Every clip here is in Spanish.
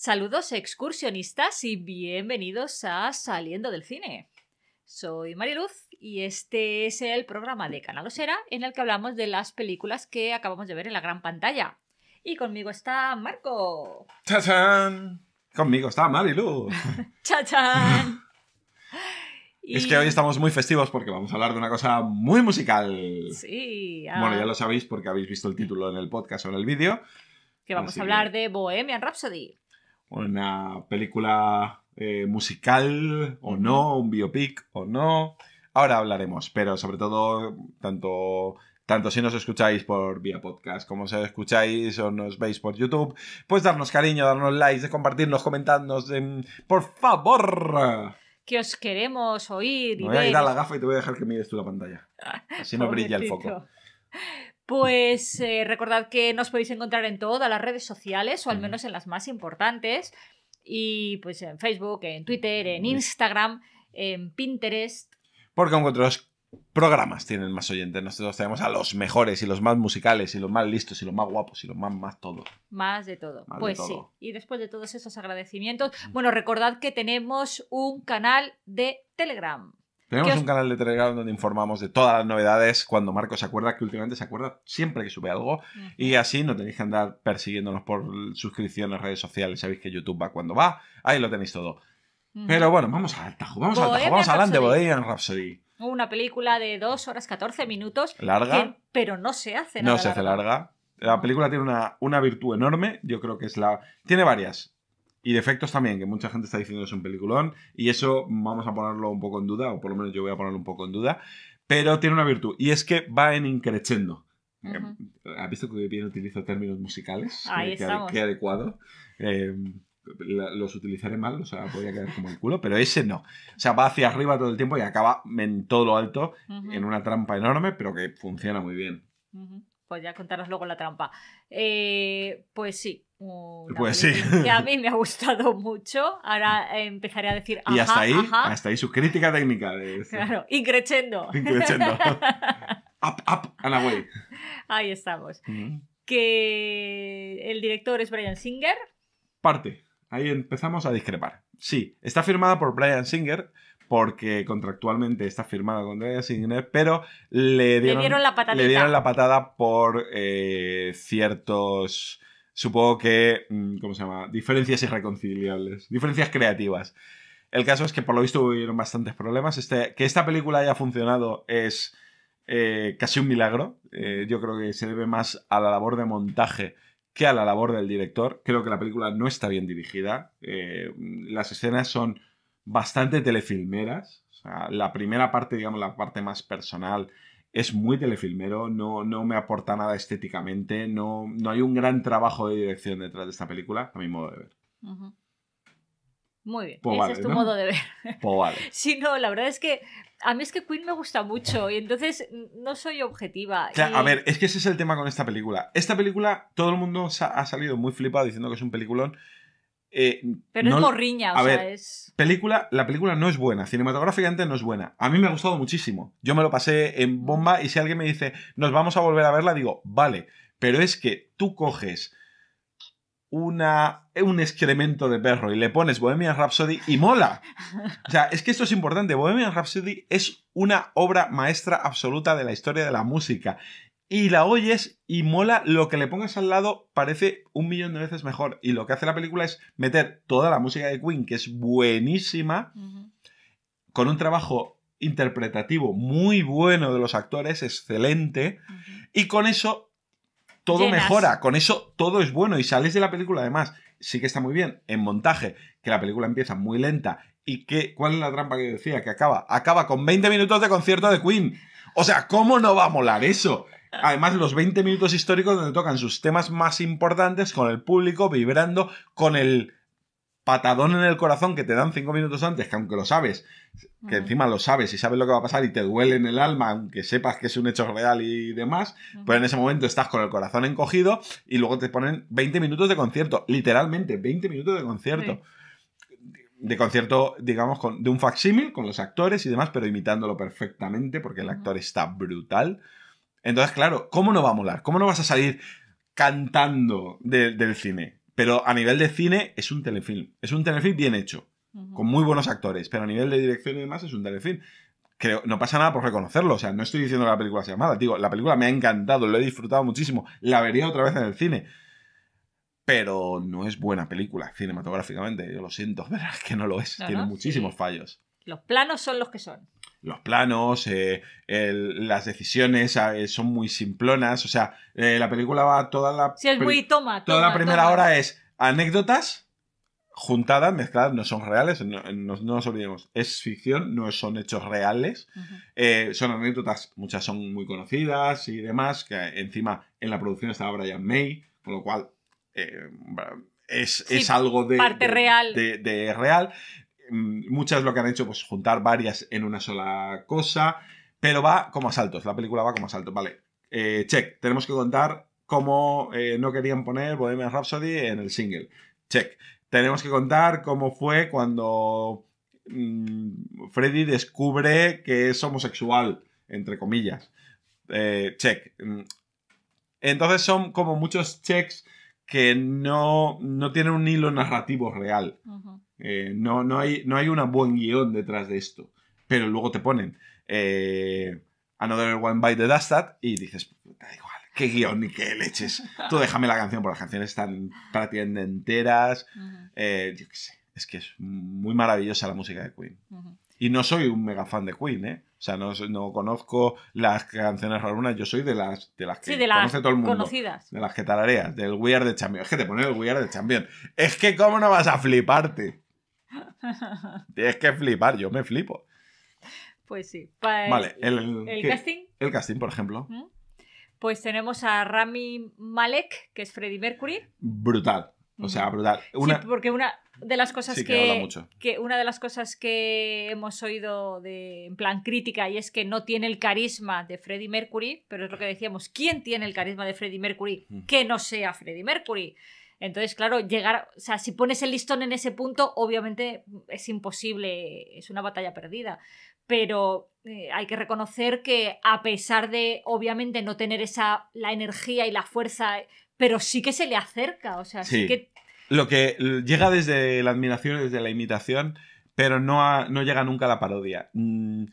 Saludos excursionistas y bienvenidos a Saliendo del Cine. Soy Mariluz y este es el programa de Canal Osera en el que hablamos de las películas que acabamos de ver en la gran pantalla. Y conmigo está Marco. ¡Chachán! Conmigo está Mariluz. ¡Chachán! Y... Es que hoy estamos muy festivos porque vamos a hablar de una cosa muy musical. Sí. Ah. Bueno, ya lo sabéis porque habéis visto el título en el podcast o en el vídeo. Que vamos a hablar de Bohemian Rhapsody una película eh, musical o no, un biopic o no. Ahora hablaremos, pero sobre todo, tanto, tanto si nos escucháis por vía podcast como si os escucháis o nos veis por YouTube, pues darnos cariño, darnos likes, compartirnos, comentarnos, por favor que os queremos oír. voy a ir a la gafa y te voy a dejar que mires tú la pantalla. Ah, si no brilla el foco. Pues eh, recordad que nos podéis encontrar en todas las redes sociales, o al menos en las más importantes, y pues en Facebook, en Twitter, en Instagram, en Pinterest. Porque aunque otros programas tienen más oyentes, nosotros tenemos a los mejores y los más musicales y los más listos y los más guapos y los más, más todo. Más de todo. pues sí. Y después de todos esos agradecimientos, bueno, recordad que tenemos un canal de Telegram. Tenemos un canal de Telegram donde informamos de todas las novedades cuando Marco se acuerda, que últimamente se acuerda siempre que sube algo. Y así no tenéis que andar persiguiéndonos por suscripciones, redes sociales. Sabéis que YouTube va cuando va. Ahí lo tenéis todo. Pero bueno, vamos al tajo, vamos al tajo, vamos hablar de Bohemian Rhapsody. Una película de 2 horas 14 minutos. Larga. pero no se hace nada No se hace larga. La película tiene una, una virtud enorme. Yo creo que es la. Tiene varias. Y defectos también, que mucha gente está diciendo que es un peliculón. Y eso vamos a ponerlo un poco en duda, o por lo menos yo voy a ponerlo un poco en duda. Pero tiene una virtud, y es que va en increchendo. Eh, ¿Has visto que bien utilizo términos musicales? Ahí eh, qué, adecuado. Eh, los utilizaré mal, o sea, podría quedar como el culo, pero ese no. O sea, va hacia arriba todo el tiempo y acaba en todo lo alto, en una trampa enorme, pero que funciona muy bien pues ya contaros luego la trampa. Eh, pues sí. Pues sí. Que a mí me ha gustado mucho. Ahora mm. empezaré a decir. y hasta ahí, hasta ahí su crítica técnica. Claro, y creciendo. up, up, and away. Ahí estamos. Mm. Que el director es Brian Singer. Parte. Ahí empezamos a discrepar. Sí, está firmada por Brian Singer, porque contractualmente está firmada con Dreyas sin pero le dieron, le la, patada por eh, ciertos, supongo que, mm, ¿cómo se llama? Diferencias irreconciliables, diferencias creativas. El caso es que por lo visto hubieron bastantes problemas. Este, que esta película haya funcionado es eh, casi un milagro. Eh, yo creo que se debe más a la labor de montaje que a la labor del director. Creo que la película no está bien dirigida. las escenas son bastante telefilmeras. la primera parte, digamos, la parte más personal, es muy telefilmero, no, no me aporta nada estéticamente, no, no, hay un gran trabajo de dirección detrás de esta película, a mi modo de ver. Muy bien, pues ese es tu modo de ver. Pues vale. sí, no, la verdad es que a mí es que Queen me gusta mucho y entonces no soy objetiva. A ver, es que ese es el tema con esta película. Esta película, todo el mundo ha salido muy flipado diciendo que es un peliculón. Eh, pero es morriña, o sea, es. Película, la película no es buena, cinematográficamente no es buena. A mí me ha gustado muchísimo. Yo me lo pasé en mm. bomba y si alguien me dice, nos vamos a volver a verla, digo, vale. Pero es que tú coges una, un excremento de perro y le pones Bohemian Rhapsody y mola. O sea, es que esto es importante. Bohemian Rhapsody es una obra maestra absoluta de la historia de la música y la oyes y mola lo que le pongas al lado parece un millón de veces mejor. Y lo que hace la película es meter toda la música de Queen, que es buenísima, con un trabajo interpretativo muy bueno de los actores, excelente, y con eso todo mejora, con eso todo es bueno y sales de la película además. Sí que está muy bien en montaje, que la película empieza muy lenta y que, ¿cuál es la trampa que decía? Que acaba, acaba con 20 minutos de concierto de Queen. O sea, ¿cómo no va a molar eso? Además, los 20 minutos históricos donde tocan sus temas más importantes con el público, vibrando con el patadón en el corazón que te dan 5 minutos antes, que aunque lo sabes, que encima lo sabes y sabes lo que va a pasar y te duele en el alma, aunque sepas que es un hecho real y demás, pero en ese momento estás con el corazón encogido y luego te ponen 20 minutos de concierto, literalmente 20 minutos de concierto. De concierto, digamos, de un facsímil con los actores y demás, pero imitándolo perfectamente porque el actor está brutal. Entonces, claro, ¿cómo no va a molar? ¿Cómo no vas a salir cantando del cine? Pero a nivel de cine es un telefilm. Es un telefilm bien hecho, con muy buenos actores, pero a nivel de dirección y demás es un telefilm. Creo, no pasa nada por reconocerlo, o sea, no estoy diciendo que la película sea mala, digo, la película me ha encantado, lo he disfrutado muchísimo, la vería otra vez en el cine, pero no es buena película cinematográficamente, yo lo siento, pero es que no lo es, tiene muchísimos fallos. Los planos son los que son los planos, eh, las decisiones ah, eh, son muy simplonas. O sea, eh, la película va toda la. Toda la primera hora es anécdotas juntadas, mezcladas, no son reales, no, nos olvidemos. Es ficción, no son hechos reales. son anécdotas, muchas son muy conocidas y demás. Que encima en la producción estaba Brian May, con lo cual. es, algo de, parte real. de real Mm, muchas lo que han hecho, pues juntar varias en una sola cosa, pero va como a saltos, la película va como a saltos, vale. Eh, check, tenemos que contar cómo eh, no querían poner Bohemian Rhapsody en el single. Check. Tenemos que contar cómo fue cuando mm, Freddy descubre que es homosexual, entre comillas. Eh, check. Mm, entonces son como muchos checks que no, no tienen un hilo narrativo real. ajá eh, no, no, hay, no hay un buen guión detrás de esto. Pero luego te ponen eh, Another One Bite the Dustat y dices, da igual, qué guión ni qué leches. Tú déjame la canción, porque las canciones están prácticamente enteras. Eh, yo qué sé, es que es muy maravillosa la música de Queen. Y no soy un mega fan de Queen, ¿eh? O sea, no, conozco las canciones rarunas, yo soy de las, de las que conoce todo el mundo. De las que talareas, del We Are the Champion. Es que te ponen el We Are Champion. Es que cómo no vas a fliparte. Tienes que flipar, yo me flipo. Pues sí. Pues vale, el, casting. El casting, por ejemplo. Pues tenemos a Rami Malek, que es Freddie Mercury. Brutal. O sea, brutal. porque una de las cosas que, una de las cosas que hemos oído en plan crítica y es que no tiene el carisma de Freddie Mercury, pero es lo que decíamos, ¿quién tiene el carisma de Freddie Mercury que no sea Freddie Mercury? Entonces, claro, llegar, o sea, si pones el listón en ese punto, obviamente es imposible, es una batalla perdida. Pero eh, hay que reconocer que a pesar de, obviamente, no tener esa, la energía y la fuerza, pero sí que se le acerca, o sea, sí, que... Lo que llega desde la admiración, desde la imitación, pero no, no llega nunca a la parodia. Mm,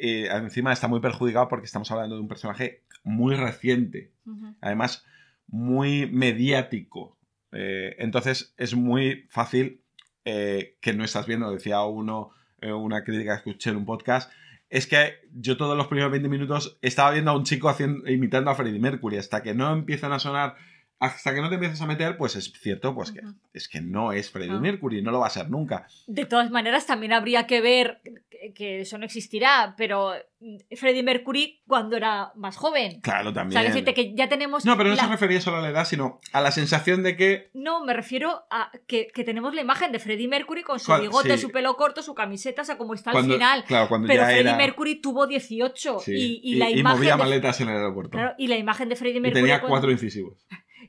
eh, encima está muy perjudicado porque estamos hablando de un personaje muy reciente. Además, muy mediático. Eh, entonces es muy fácil eh, que no estás viendo, decía uno, eh, una crítica que escuché en un podcast, es que yo todos los primeros 20 minutos estaba viendo a un chico haciendo, imitando a Freddie Mercury, hasta que no empiezan a sonar hasta que no te empieces a meter, pues es cierto, pues que es que no es Freddie Mercury, no lo va a ser nunca. De todas maneras, también habría que ver que eso no existirá, pero mm, Freddie Mercury cuando era más joven. Claro, también. O sea, decirte que ya tenemos. No, pero no se refería solo a la edad, sino a la sensación de que. No, me refiero a que, que tenemos la imagen de Freddie Mercury con su bigote, su pelo corto, su camiseta, o sea, como está al final. Claro, cuando pero Freddie Mercury tuvo 18 y, la imagen. Y movía maletas en el aeropuerto. Claro, y la imagen de Freddie Mercury. tenía cuatro incisivos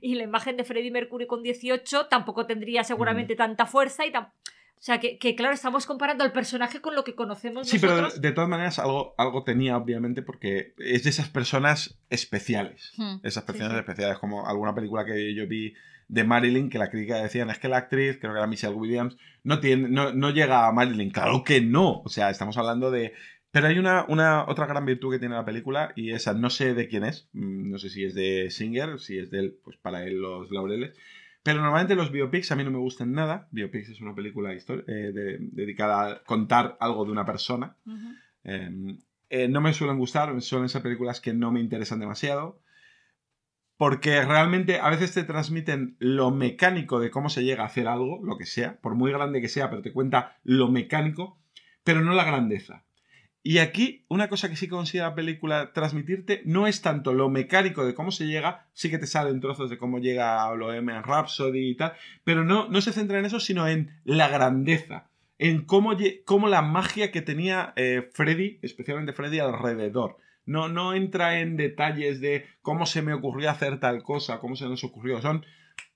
y la imagen de Freddie Mercury con 18 tampoco tendría mm. seguramente tanta fuerza y tan... O sea, que, claro, estamos comparando al personaje con lo que conocemos sí, pero de, todas maneras algo, algo tenía, obviamente, porque es de esas personas especiales. Hmm. Esas personas especiales, como alguna película que yo vi de Marilyn, que la crítica decían es que la actriz, creo que era Michelle Williams, no, tiene, no llega a Marilyn. Claro que no. O sea, estamos hablando de pero hay una, una, otra gran virtud que tiene la película y esa no sé de quién es, mm, no sé si es de Singer, si es de él, pues para él los laureles. Pero normalmente los biopics a mí no me gustan nada. Biopics es una película eh, dedicada a contar algo de una persona. Em, eh, no me suelen gustar, son esas películas que no me interesan demasiado. Porque realmente a veces te transmiten lo mecánico de cómo se llega a hacer algo, lo que sea, por muy grande que sea, pero te cuenta lo mecánico, pero no la grandeza. Y aquí, una cosa que sí considera la película transmitirte no es tanto lo mecánico de cómo se llega, sí que te salen trozos de cómo llega a lo M en Rhapsody y tal, pero no, no se centra en eso, sino en la grandeza, en cómo, cómo la magia que tenía eh, Freddy, especialmente Freddy, alrededor. No, no entra en detalles de cómo se me ocurrió hacer tal cosa, cómo se nos ocurrió. Son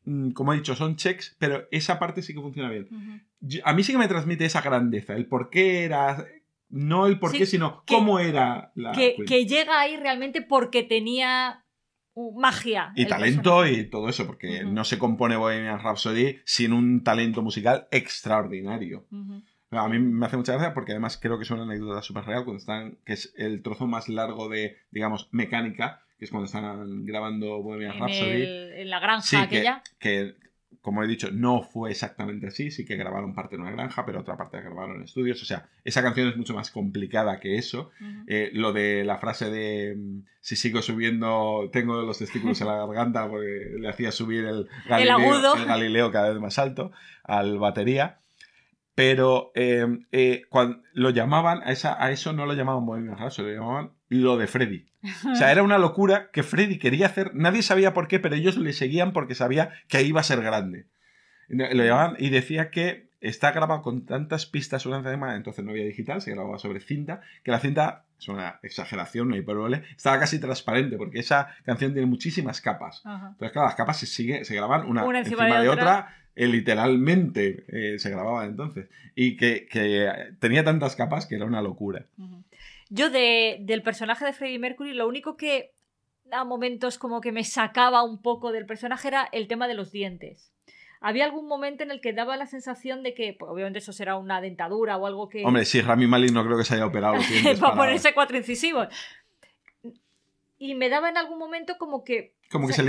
mm, como he dicho, son checks, pero esa parte sí que funciona bien. A mí sí que me transmite esa grandeza, el por qué era, no el por qué, sino cómo era la. Que, llega ahí realmente porque tenía uh, magia. Y talento y todo eso, porque no se compone Bohemian Rhapsody sin un talento musical extraordinario. A mí me hace mucha gracia porque además creo que es una anécdota súper real cuando están, que es el trozo más largo de, digamos, mecánica, que es cuando están grabando Bohemian Rhapsody. en la granja aquella. Que, que como he dicho, no fue exactamente así, sí que grabaron parte en una granja, pero otra parte grabaron en estudios, o sea, esa canción es mucho más complicada que eso. Eh, lo de la frase de mm, si sigo subiendo, tengo los testículos en la garganta, porque le hacía subir el Galileo, Galileo cada vez más alto al batería pero eh, eh, cuando lo llamaban, a, esa, a eso no lo llamaban Bohemian Rhapsody, lo llamaban lo de Freddy. O sea, era una locura que Freddy quería hacer, nadie sabía por qué, pero ellos le seguían porque sabía que iba a ser grande. Lo llamaban y decía que está grabado con tantas pistas una entonces no había digital, se grababa sobre cinta, que la cinta, es una exageración, no hay problema. estaba casi transparente porque esa canción tiene muchísimas capas. Entonces, claro, las capas se, sigue, se graban una, encima, de otra, eh, literalmente eh, se grababa entonces. Y que, tenía tantas capas que era una locura. Yo del personaje de Freddie Mercury, lo único que a momentos como que me sacaba un poco del personaje era el tema de los dientes. Había algún momento en el que daba la sensación de que, pues, obviamente, eso será una dentadura o algo que. Hombre, sí, Rami Malik no creo que se haya operado. para ponerse cuatro incisivos. Y me daba en algún momento como que como que, se,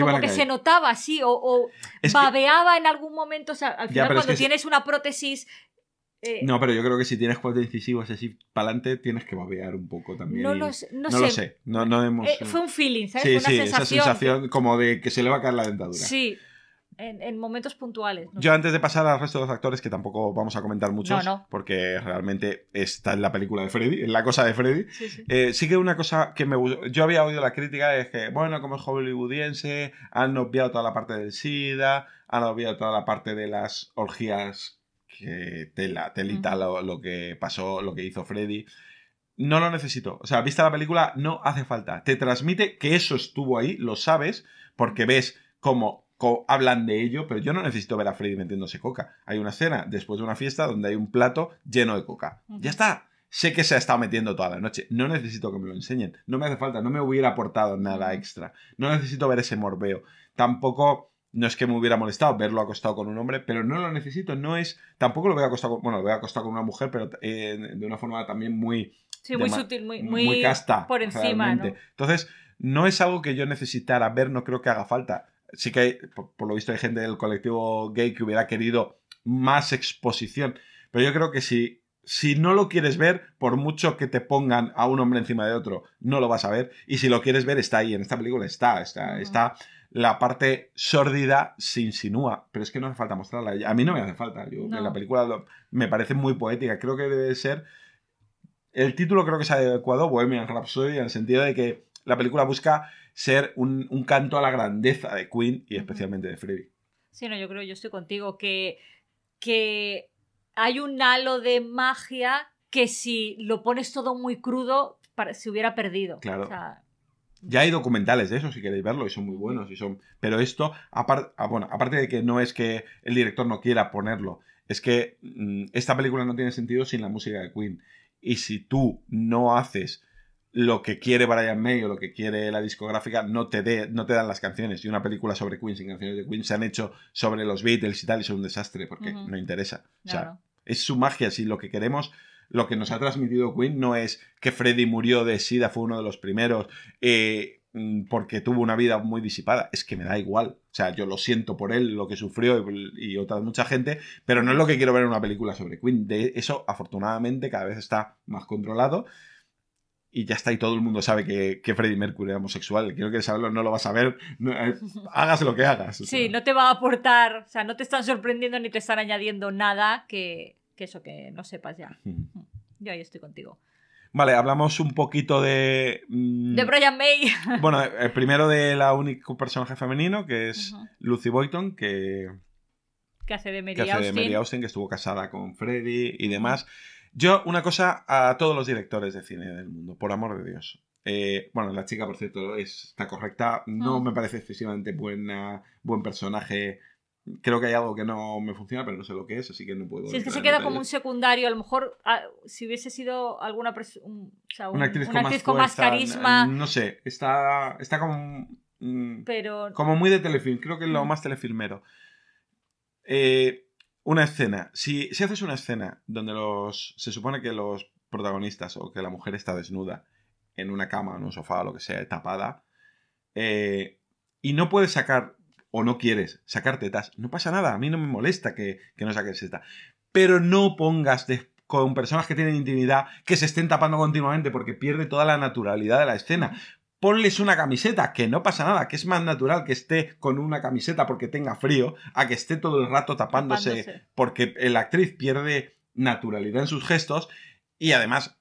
notaba, así o, o babeaba en algún momento. O sea, al final, cuando tienes una prótesis eh, no, pero yo creo que si tienes cuatro incisivos así para adelante, tienes que babear un poco también. No, lo sé. No, eh, eh, fue un feeling, ¿sabes? Sí, sí, esa sensación como de que se le va a caer la dentadura. Sí, en, momentos puntuales. Yo antes de pasar al resto de los actores, que tampoco vamos a comentar muchos, porque realmente está en la película de Freddy, en la cosa de Freddy, sí, que una cosa que me Yo había oído la crítica es que, bueno, como es hollywoodiense, han obviado toda la parte del SIDA, han obviado toda la parte de las orgías que tela, telita mm. lo, que pasó, lo que hizo Freddy. No lo necesito. O sea, vista la película, no hace falta. Te transmite que eso estuvo ahí, lo sabes, porque ves cómo hablan de ello, pero yo no necesito ver a Freddy metiéndose coca. Hay una escena después de una fiesta donde hay un plato lleno de coca. Ya está. Sé que se ha estado metiendo toda la noche. No necesito que me lo enseñen. No me hace falta. No me hubiera aportado nada extra. No necesito ver ese morbeo. Tampoco no es que me hubiera molestado verlo acostado con un hombre, pero no lo necesito, no es... Tampoco lo voy acostado con... Bueno, lo veo acostado con una mujer, pero eh, de una forma también muy... muy sutil, muy, casta. Por encima, Entonces, no es algo que yo necesitara ver, no creo que haga falta. Sí que hay, por, lo visto hay gente del colectivo gay que hubiera querido más exposición, pero yo creo que si si no lo quieres ver, por mucho que te pongan a un hombre encima de otro, no lo vas a ver. Y si lo quieres ver, está ahí. En esta película está, está, está la parte sórdida se insinúa, pero es que no hace falta mostrarla. A mí no me hace falta. la película me parece muy poética. Creo que debe ser. El título creo que es adecuado, Bohemian Rhapsody, en el sentido de que la película busca ser un, canto a la grandeza de Queen y especialmente de Freddie. Sí, no, yo creo, yo estoy contigo, que, que hay un halo de magia que si lo pones todo muy crudo, para, se hubiera perdido. Claro. Ya hay documentales de eso, si queréis verlo, y son muy buenos. Y son... Pero esto, aparte ah, aparte de que no es que el director no quiera ponerlo, es que mm, esta película no tiene sentido sin la música de Queen. Y si tú no haces lo que quiere Brian May o lo que quiere la discográfica no te, no te dan las canciones. Y una película sobre Queen sin canciones de Queen se han hecho sobre los Beatles y tal y son un desastre porque no interesa. O sea, es su magia. Si lo que queremos lo que nos ha transmitido Queen no es que Freddy murió de SIDA, fue uno de los primeros, eh, mm, porque tuvo una vida muy disipada. Es que me da igual. O sea, yo lo siento por él, lo que sufrió y, otra mucha gente, pero no es lo que quiero ver en una película sobre Queen. De eso, afortunadamente, cada vez está más controlado y ya está, y todo el mundo sabe que, Freddy Freddie Mercury era homosexual. Quiero que saberlo, no lo vas a ver. Eh, hagas lo que hagas. Sí, no te va a aportar, o sea, no te están sorprendiendo ni te están añadiendo nada que, que eso que no sepas ya. Mm. Yo ahí estoy contigo. Vale, hablamos un poquito de. Mm, de Brian May. bueno, eh, el primero de la único personaje femenino, que es Lucy Boyton, que. Que hace de Mary que Austin. que estuvo casada con Freddy y demás. Yo, una cosa a todos los directores de cine del mundo, por amor de Dios. Eh, bueno, la chica, por cierto, está correcta. No ah. me parece excesivamente buena, buen personaje creo que hay algo que no me funciona, pero no sé lo que es, así que no puedo. Si es que se queda como un secundario, a lo mejor ah, si hubiese sido alguna un, o sea, una actriz, con, más carisma. No sé, está, está como. Mm, pero... Como muy de telefilm, creo que es lo mm. más telefilmero. Eh, una escena. Si, si haces una escena donde los. Se supone que los protagonistas o que la mujer está desnuda en una cama, en un sofá, lo que sea, tapada. Eh, y no puedes sacar o no quieres sacar tetas, no pasa nada, a mí no me molesta que, no saques tetas. Pero no pongas con personas que tienen intimidad que se estén tapando continuamente porque pierde toda la naturalidad de la escena. Ponles una camiseta, que no pasa nada, que es más natural que esté con una camiseta porque tenga frío, a que esté todo el rato tapándose. porque la actriz pierde naturalidad en sus gestos y además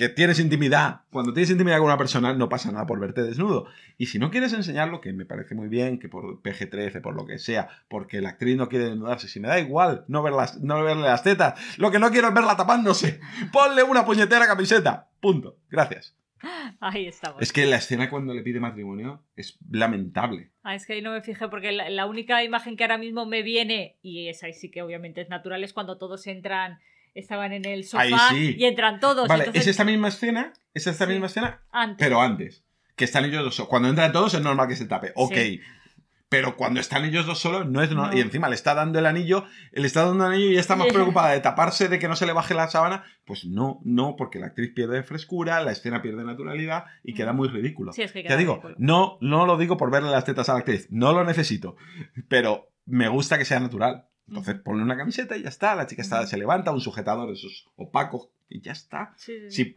que tienes intimidad. Cuando tienes intimidad con una persona no pasa nada por verte desnudo. Y si no quieres enseñarlo, que me parece muy bien, que por PG-13, por lo que sea, porque la actriz no quiere desnudarse, si me da igual no, no verle las tetas, lo que no quiero es verla tapándose. Ponle una puñetera camiseta. Punto. Gracias. Ahí estamos. Es que la escena cuando le pide matrimonio es lamentable. Ah, es que ahí no me fijé porque la, única imagen que ahora mismo me viene, y esa ahí sí que obviamente es natural, es cuando todos entran estaban en el sofá y entran todos. Vale, es esta misma escena, es esta misma escena, pero antes. Que están ellos dos Cuando entran todos es normal que se tape, ok. Pero cuando están ellos dos solos, no es Y encima le está dando el anillo, le está dando el anillo y ya está más preocupada de taparse, de que no se le baje la sábana. Pues no, no, porque la actriz pierde frescura, la escena pierde naturalidad y queda mm. muy ridículo. ya digo, no, no lo digo por verle las tetas a la actriz, no lo necesito. Pero me gusta que sea natural. Entonces ponle una camiseta y ya está. La chica está, se levanta, un sujetador esos opacos y ya está. Si,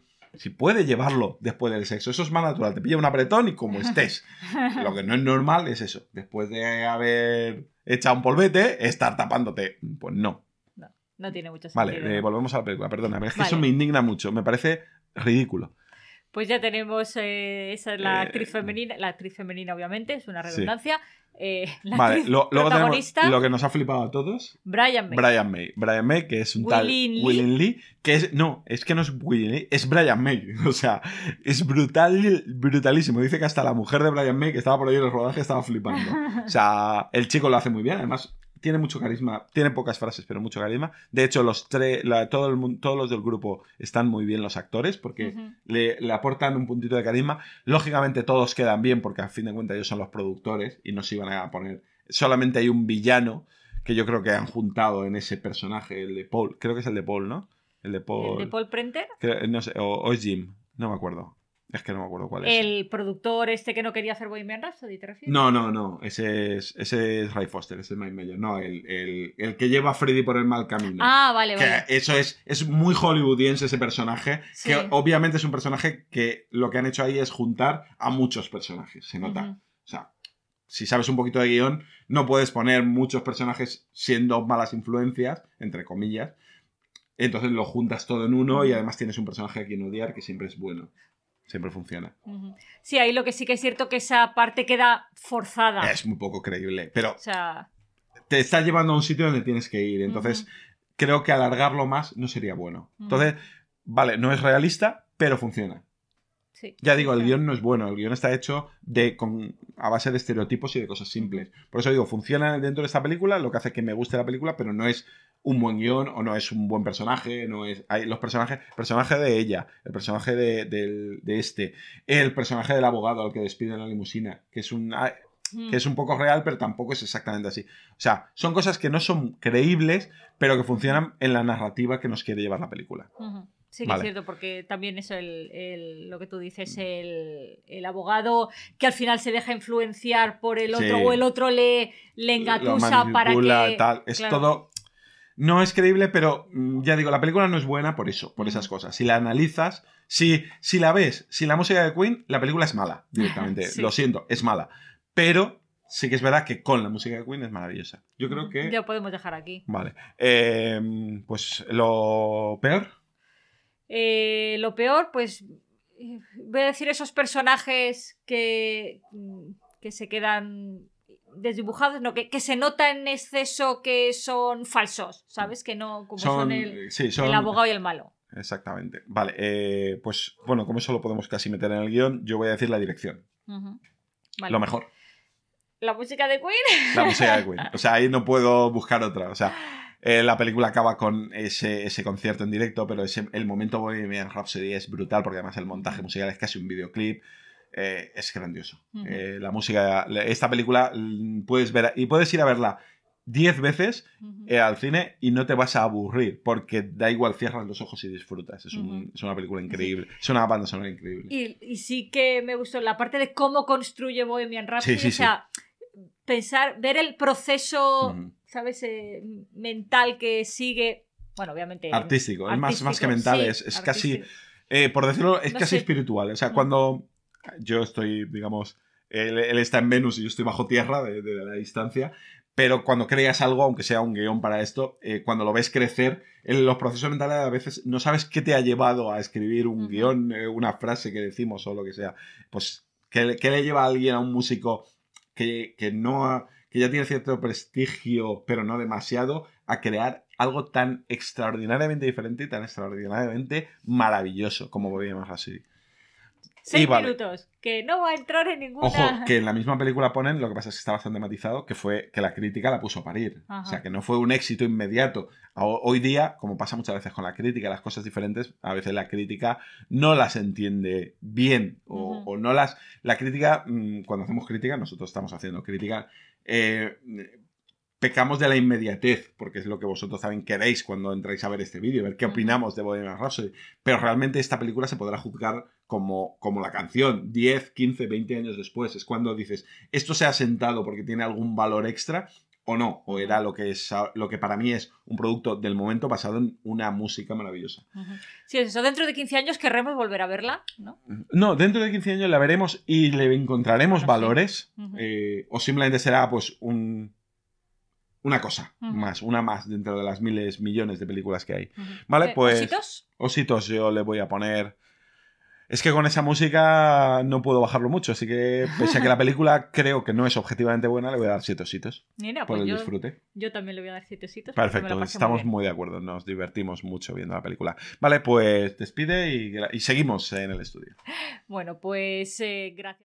puede llevarlo después del sexo, eso es más natural. Te pilla un apretón y como estés. Lo que no es normal es eso. Después de haber echado un polvete, estar tapándote. Pues no. No, tiene mucho sentido. Vale, eh, volvemos a la película. Perdona, es eso me indigna mucho. Me parece ridículo. Pues ya tenemos, eh, esa es la eh, actriz femenina, la actriz femenina obviamente, es una redundancia. Eh, vale, lo, luego tenemos lo que nos ha flipado a todos. Brian May. Brian May, Brian May que es un tal Willen Lee, que es, no, es que no es Willen Lee, es Brian May. O sea, es brutal, brutalísimo. Dice que hasta la mujer de Brian May, que estaba por ahí en el rodaje, estaba flipando. O sea, el chico lo hace muy bien, además tiene mucho carisma, tiene pocas frases, pero mucho carisma. De hecho, los tres, todo todos los del grupo están muy bien los actores porque le, aportan un puntito de carisma. Lógicamente todos quedan bien porque a fin de cuentas ellos son los productores y no se iban a poner... Solamente hay un villano que yo creo que han juntado en ese personaje, el de Paul. Creo que es el de Paul, ¿no? El de Paul... ¿El de Paul Prenter? no sé, o, o Jim, no me acuerdo. Es que no me acuerdo cuál es. ¿El eh. productor este que no quería hacer Bohemian Rhapsody, te refieres? No, no, no. Ese es, ese Ray Foster, ese es Mike No, el, que lleva a Freddy por el mal camino. Ah, vale, vale. Eso es, es muy hollywoodiense ese personaje. Que obviamente es un personaje que lo que han hecho ahí es juntar a muchos personajes. Se nota. O sea, si sabes un poquito de guión, no puedes poner muchos personajes siendo malas influencias, entre comillas. Entonces lo juntas todo en uno y además tienes un personaje a quien odiar que siempre es bueno siempre funciona. Sí, ahí lo que sí que es cierto que esa parte queda forzada. Es muy poco creíble, pero te está llevando a un sitio donde tienes que ir, entonces creo que alargarlo más no sería bueno. Entonces, vale, no es realista, pero funciona. Ya digo, el guión no es bueno, el guión está hecho de, con, a base de estereotipos y de cosas simples. Por eso digo, funciona dentro de esta película, lo que hace que me guste la película, pero no es un buen guión o no es un buen personaje, no es... Hay los personajes, el personaje de ella, el personaje de, este, el personaje del abogado al que despide la limusina, que es un mm. que es un poco real, pero tampoco es exactamente así. O sea, son cosas que no son creíbles, pero que funcionan en la narrativa que nos quiere llevar la película. Sí, que es cierto, porque también es el, lo que tú dices, el, el, abogado que al final se deja influenciar por el otro o el otro le, le engatusa para que. Es todo no es creíble, pero mm, ya digo, la película no es buena por eso, por esas cosas. Si la analizas, si, si la ves, si la música de Queen, la película es mala directamente. Lo siento, es mala. Pero sí que es verdad que con la música de Queen es maravillosa. Yo creo que. Ya podemos dejar aquí. Vale. Em, pues lo peor. Eh, lo peor, pues. Voy a decir esos personajes que, mm, que se quedan desdibujados, no, que, que, se nota en exceso que son falsos, ¿sabes? Que no, como son, el, abogado y el malo. Exactamente. Vale, eh, pues bueno, como eso lo podemos casi meter en el guión, yo voy a decir la dirección. Lo mejor. La música de Queen. La música de Queen. O sea, ahí no puedo buscar otra. O sea, eh, la película acaba con ese, ese concierto en directo, pero ese, el momento Bohemian Rhapsody es brutal porque además el montaje musical es casi un videoclip. Eh, es grandioso. Eh, la música, esta película mm, puedes ver y puedes ir a verla 10 veces eh, al cine y no te vas a aburrir, porque da igual, cierras los ojos y disfrutas. Es, una película increíble, es una banda sonora increíble. Y, sí que me gustó la parte de cómo construye Bohemian Rhapsody, sí, o sea, pensar, ver el proceso, ¿sabes?, mental que sigue. Bueno, obviamente. Artístico, es más, más que mental, es, casi, por decirlo, es casi espiritual. O sea, cuando yo estoy, digamos, él, está en Venus y yo estoy bajo tierra de, la distancia. Pero cuando creas algo, aunque sea un guión para esto, eh, cuando lo ves crecer, en los procesos mentales a veces no sabes qué te ha llevado a escribir un guión, eh, una frase que decimos o lo que sea. Pues, ¿qué, le lleva a alguien, a un músico que, que no que ya tiene cierto prestigio, pero no demasiado, a crear algo tan extraordinariamente diferente y tan extraordinariamente maravilloso como Bohemian así Seis minutos, que no va a entrar en ninguna... Ojo, que en la misma película ponen, lo que pasa es que está bastante matizado, que fue que la crítica la puso a parir. O sea, que no fue un éxito inmediato. Hoy día, como pasa muchas veces con la crítica, las cosas diferentes, a veces la crítica no las entiende bien o, no las... La crítica, mm, cuando hacemos crítica, nosotros estamos haciendo crítica... Eh, pecamos de la inmediatez, porque es lo que vosotros también queréis cuando entráis a ver este vídeo, ver qué opinamos de Bohemian Rhapsody. Pero realmente esta película se podrá juzgar como, la canción, 10, 15, 20 años después, es cuando dices, esto se ha sentado porque tiene algún valor extra o no, o era lo que, es, lo que para mí es un producto del momento basado en una música maravillosa. Sí, eso. Dentro de 15 años querremos volver a verla, ¿no? No, dentro de 15 años la veremos y le encontraremos valores, eh, o simplemente será pues un, una cosa más, una más dentro de las miles, millones de películas que hay. ¿Vale? Eh, pues... ¿Ositos? Ositos yo le voy a poner... Es que con esa música no puedo bajarlo mucho, así que pese a que la película creo que no es objetivamente buena, le voy a dar siete ositos. por pues el disfrute. Yo también le voy a dar siete ositos. Perfecto, estamos muy, de acuerdo, nos divertimos mucho viendo la película. Vale, pues despide y, seguimos en el estudio. Bueno, pues eh, gracias.